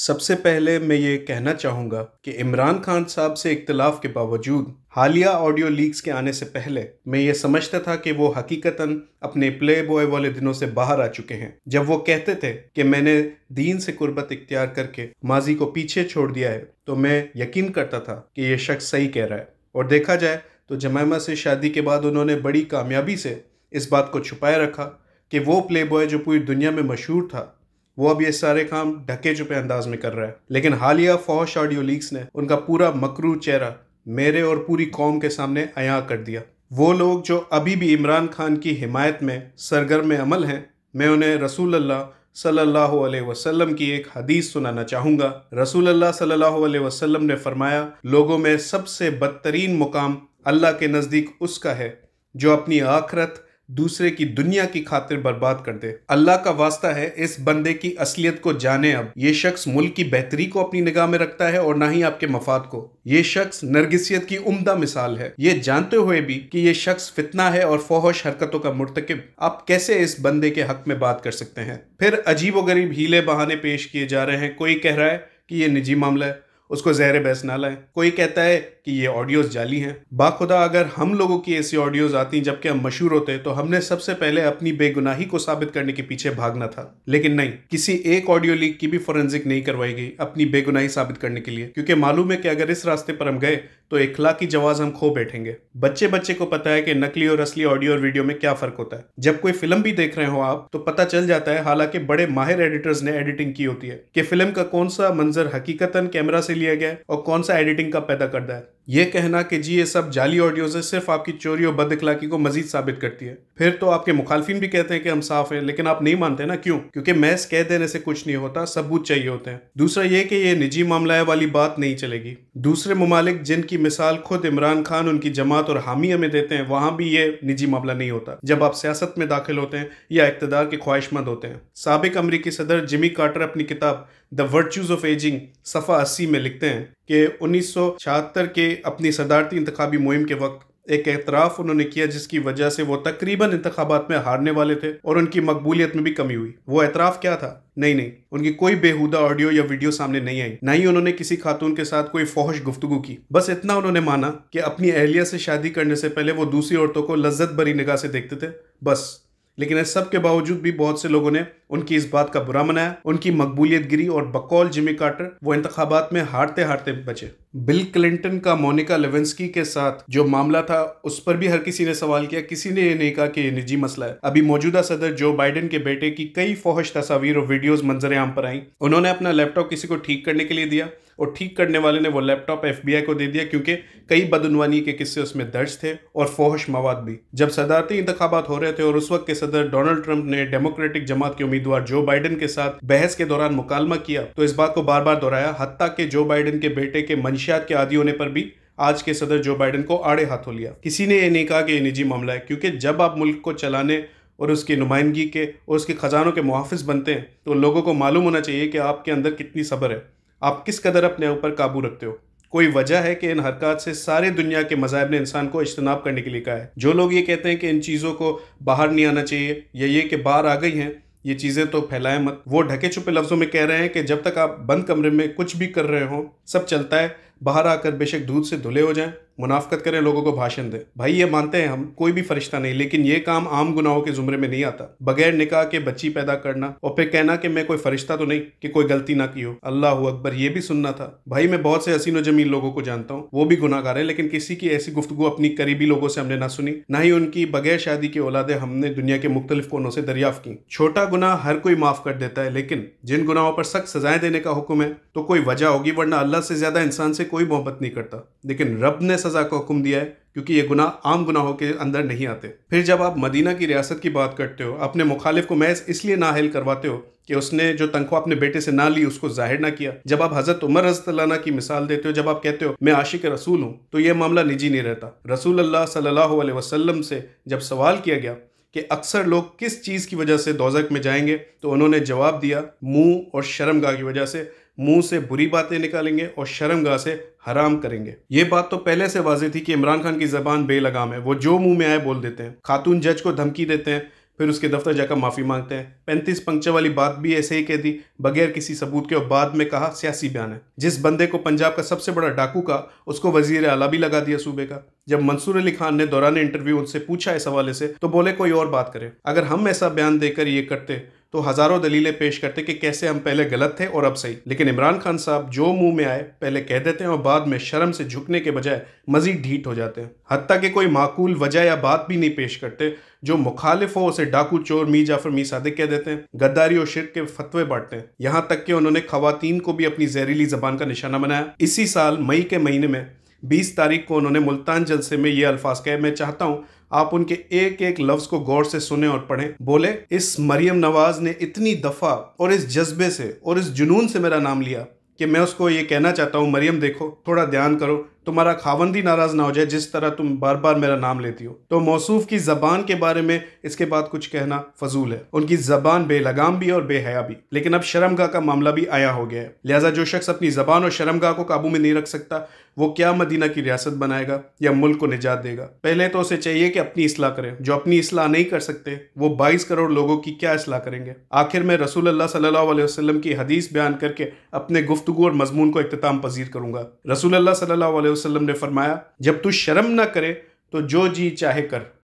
सबसे पहले मैं ये कहना चाहूँगा कि इमरान खान साहब से इख्तलाफ के बावजूद हालिया ऑडियो लीक्स के आने से पहले मैं ये समझता था कि वो हकीकतन अपने प्ले बॉय वाले दिनों से बाहर आ चुके हैं जब वो कहते थे कि मैंने दीन से कुर्बत इख्तियार करके माजी को पीछे छोड़ दिया है तो मैं यकीन करता था कि ये शख्स सही कह रहा है और देखा जाए तो जमैमा से शादी के बाद उन्होंने बड़ी कामयाबी से इस बात को छुपाए रखा कि वो प्ले बॉय जो पूरी दुनिया में मशहूर था वो अब ये सारे काम ढके छुपे अंदाज में कर रहा है लेकिन हालिया फौश ऑडियो लीक्स ने उनका पूरा मकरू चेहरा मेरे और पूरी कौम के सामने अया कर दिया वो लोग जो अभी भी इमरान खान की हिमायत में सरगर्म अमल हैं मैं उन्हें रसूल अल्लाह सल्लल्लाहु अलैहि वसल्लम की एक हदीस सुनाना चाहूँगा रसूल अल्लाह सल्लल्लाहु अलैहि वसल्लम ने फरमाया लोगों में सबसे बदतरीन मुकाम अल्लाह के नज़दीक उसका है जो अपनी आखरत दूसरे की दुनिया की खातिर बर्बाद कर दे अल्लाह का वास्ता है इस बंदे की असलियत को जाने अब ये शख्स मुल्क की बेहतरी को अपनी निगाह में रखता है और ना ही आपके मफाद को ये शख्स नरगिसियत की उम्दा मिसाल है ये जानते हुए भी कि ये शख्स फितना है और फोहश हरकतों का मुर्तकब आप कैसे इस बंदे के हक में बात कर सकते हैं फिर अजीब व गरीब हीले बहाने पेश किए जा रहे हैं कोई कह रहा है कि ये निजी मामला है उसको जहर बहस ना लाएं कोई कहता है कि ये ऑडियोज़ जाली हैं बाखुदा अगर हम लोगों की ऐसी ऑडियोज़ आती जबकि हम मशहूर होते तो हमने सबसे पहले अपनी बेगुनाही को साबित करने के पीछे भागना था लेकिन नहीं किसी एक ऑडियो लीक की भी फोरेंसिक नहीं करवाई गई अपनी बेगुनाही साबित करने के लिए क्योंकि मालूम है कि अगर इस रास्ते पर हम गए तो की जवाब हम खो बैठेंगे बच्चे बच्चे को पता है कि नकली और असली ऑडियो और वीडियो में क्या फर्क होता है जब कोई फिल्म भी देख रहे हो आप तो पता चल जाता है हालांकि बड़े माहिर एडिटर्स ने एडिटिंग की होती है कि फिल्म का कौन सा मंजर हकीकतन कैमरा से लिया गया है और कौन सा एडिटिंग का पैदा करता है यह कहना कि जी ये सब जाली ऑडियो से सिर्फ आपकी चोरी और बदखलाकी को मजीद साबित करती है फिर तो आपके मुखालफिन भी कहते हैं कि हम साफ हैं लेकिन आप नहीं मानते ना क्यों क्योंकि मैस कह देने से कुछ नहीं होता सबूत चाहिए होते हैं दूसरा ये कि ये निजी मामला वाली बात नहीं चलेगी दूसरे ममालिक जिनकी मिसाल खुद इमरान खान उनकी जमात और हामिया में देते हैं वहां भी ये निजी मामला नहीं होता जब आप सियासत में दाखिल होते हैं या इकतदार के ख्वाहिशमंद होते हैं सबक अमरीकी सदर जिमी कार्टर अपनी किताब द वर्चूज ऑफ एजिंग सफ़ा अस्सी में लिखते हैं कि उन्नीस के अपनी सदारती इंतबी मुहिम के वक्त एक एतराफ़ उन्होंने किया जिसकी वजह से वो तकरीबन इंतबात में हारने वाले थे और उनकी मकबूलियत में भी कमी हुई वो एतराफ़ क्या था नहीं नहीं उनकी कोई बेहुदा ऑडियो या वीडियो सामने नहीं आई ना ही उन्होंने किसी खातून के साथ कोई फौहश गुफ्तु की बस इतना उन्होंने माना कि अपनी अहलिया से शादी करने से पहले वो दूसरी औरतों को लज्जत भरी निगाह से देखते थे बस लेकिन इस सब के बावजूद भी बहुत से लोगों ने उनकी इस बात का बुरा मनाया उनकी मकबूलियत गिरी और बकौल जिमी कार्टर वो इंतबात में हारते हारते बचे बिल क्लिंटन का मोनिका लेवेंसकी के साथ जो मामला था उस पर भी हर किसी ने सवाल किया किसी ने ये नहीं कहा कि ये निजी मसला है अभी मौजूदा सदर जो बाइडेन के बेटे की कई फौहश तस्वीर और वीडियोज मंजरे आम पर आई उन्होंने अपना लैपटॉप किसी को ठीक करने के लिए दिया और ठीक करने वाले ने वो लैपटॉप एफ को दे दिया क्योंकि कई बदनवानी के किस्से उसमें दर्ज थे और फोहश मवाद भी जब सदारती इंतबात हो रहे थे और उस वक्त के सदर डोनाल्ड ट्रंप ने डेमोक्रेटिक जमात के उम्मीदवार जो बाइडन के साथ बहस के दौरान मुकालमा किया तो इस बात को बार बार दोहराया हत्या के जो बाइडन के बेटे के मंशियात के आदि होने पर भी आज के सदर जो बाइडन को आड़े हाथों लिया किसी ने यह नहीं कहा कि ये निजी मामला है क्योंकि जब आप मुल्क को चलाने और उसकी नुमाइंदगी के और उसके ख़जानों के मुहाफ़ बनते हैं तो लोगों को मालूम होना चाहिए कि आपके अंदर कितनी सब्र है आप किस कदर अपने ऊपर काबू रखते हो कोई वजह है कि इन हरकत से सारे दुनिया के मजाब ने इंसान को इज्तनाब करने के लिए कहा है जो लोग ये कहते हैं कि इन चीज़ों को बाहर नहीं आना चाहिए या ये कि बाहर आ गई हैं ये चीज़ें तो फैलाएं मत वो ढके छुपे लफ्ज़ों में कह रहे हैं कि जब तक आप बंद कमरे में कुछ भी कर रहे हो सब चलता है बाहर आकर बेशक दूध से धुले हो जाएं मुनाफ्त करें लोगों को भाषण दें भाई ये मानते हैं हम कोई भी फरिश्ता नहीं लेकिन ये काम आम गुनाहों के जुमरे में नहीं आता बगैर निकाह के बच्ची पैदा करना और फिर कहना कि मैं कोई फरिश्ता तो नहीं कि कोई गलती ना की हो अल्लाह अकबर ये भी सुनना था भाई मैं बहुत से हसीन जमीन लोगों को जानता हूँ वो भी गुनाकार है लेकिन किसी की ऐसी गुफ्तु अपनी करीबी लोगों से हमने ना सुनी ना ही उनकी बगैर शादी की औलादे हमने दुनिया के मुख्तलिफ कोनों से दरियाफ़ की छोटा गुनाह हर कोई माफ कर देता है लेकिन जिन गुनाहों पर सख्त सजाएं देने का हुक्म है तो कोई वजह होगी वरना अल्लाह से ज्यादा इंसान से कोई मोहब्बत नहीं करता लेकिन रब ने सज़ा का हुक्म दिया है क्योंकि ये गुना आम गुनाहों के अंदर नहीं आते फिर जब आप मदीना की रियासत की बात करते हो अपने मुखालिफ को महज इसलिए नाहल करवाते हो कि उसने जो तनख्वाह अपने बेटे से ना ली उसको जाहिर ना किया जब आप हजरत उमर रजतलाना की मिसाल देते हो जब आप कहते हो मैं आशिक रसूल हूँ तो यह मामला निजी नहीं रहता रसूल अल्लाह सल्लल्लाहु अलैहि वसल्लम से जब सवाल किया गया कि अक्सर लोग किस चीज़ की वजह से दोजक में जाएंगे तो उन्होंने जवाब दिया मुंह और शर्मगाह की वजह से मुंह से बुरी बातें निकालेंगे और शर्मगाह से हराम करेंगे ये बात तो पहले से वाजे थी कि इमरान खान की जबान बेलगाम है वो जो मुंह में आए बोल देते हैं खातून जज को धमकी देते हैं फिर उसके दफ्तर जाकर माफ़ी मांगते हैं पैंतीस पंक्चर वाली बात भी ऐसे ही कह दी बगैर किसी सबूत के और बाद में कहा सियासी बयान है जिस बंदे को पंजाब का सबसे बड़ा डाकू का उसको वजीर आला भी लगा दिया सूबे का जब मंसूर अली खान ने दौरान इंटरव्यू उनसे पूछा इस हवाले से तो बोले कोई और बात करे अगर हम ऐसा बयान देकर ये करते तो हज़ारों दलीलें पेश करते कि कैसे हम पहले गलत थे और अब सही लेकिन इमरान खान साहब जो मुंह में आए पहले कह देते हैं और बाद में शर्म से झुकने के बजाय मजीद ढीठ हो जाते हैं हती कि कोई माकूल वजह या बात भी नहीं पेश करते जो मुखालिफ हो उसे डाकू चोर मी जाफर मी सादिक कह देते हैं गद्दारी और शिर के फतवे बांटते हैं यहाँ तक कि उन्होंने खातन को भी अपनी जहरीली जबान का निशाना बनाया इसी साल मई के महीने में बीस तारीख को उन्होंने मुल्तान जलसे में ये अल्फाज कहे मैं चाहता हूँ आप उनके एक एक लफ्ज को गौर से सुने और पढ़े बोले इस मरियम नवाज ने इतनी दफ़ा और इस जज्बे से और इस जुनून से मेरा नाम लिया कि मैं उसको ये कहना चाहता हूँ मरियम देखो थोड़ा ध्यान करो तुम्हारा खावंदी नाराज़ ना हो जाए जिस तरह तुम बार बार मेरा नाम लेती हो तो मौसूफ की ज़बान के बारे में इसके बाद कुछ कहना फजूल है उनकी ज़बान बेलगाम भी और बेहया भी लेकिन अब शर्मगा का मामला भी आया हो गया है लिहाजा जो शख्स अपनी ज़बान और शर्मगा को काबू में नहीं रख सकता वो क्या मदीना की रियासत बनाएगा या मुल्क को निजात देगा पहले तो उसे चाहिए कि अपनी असलाह करें जो अपनी असलाह नहीं कर सकते वो बाईस करोड़ लोगों की क्या असलाह करेंगे आखिर में रसूल अल्लाह सल्लल्लाहु अलैहि वसल्लम की हदीस बयान करके अपने गुफ्तगु और मजमून को अख्ताम पजीर करूंगा रसूल अल्लाह सल्लल्लाहु अलैहि वसल्लम ने फरमाया जब तू शर्म ना करे तो जो जी चाहे कर